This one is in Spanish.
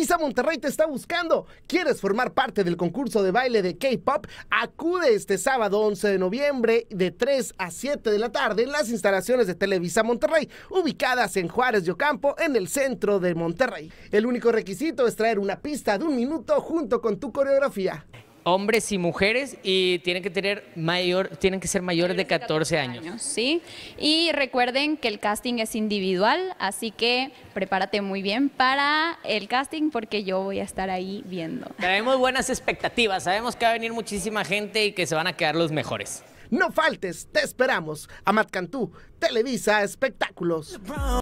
Televisa Monterrey te está buscando. ¿Quieres formar parte del concurso de baile de K-Pop? Acude este sábado 11 de noviembre de 3 a 7 de la tarde en las instalaciones de Televisa Monterrey, ubicadas en Juárez de Ocampo, en el centro de Monterrey. El único requisito es traer una pista de un minuto junto con tu coreografía hombres y mujeres y tienen que tener mayor, tienen que ser mayores de 14 años. Sí, y recuerden que el casting es individual, así que prepárate muy bien para el casting porque yo voy a estar ahí viendo. Tenemos buenas expectativas, sabemos que va a venir muchísima gente y que se van a quedar los mejores. No faltes, te esperamos. Amat Cantú, Televisa Espectáculos.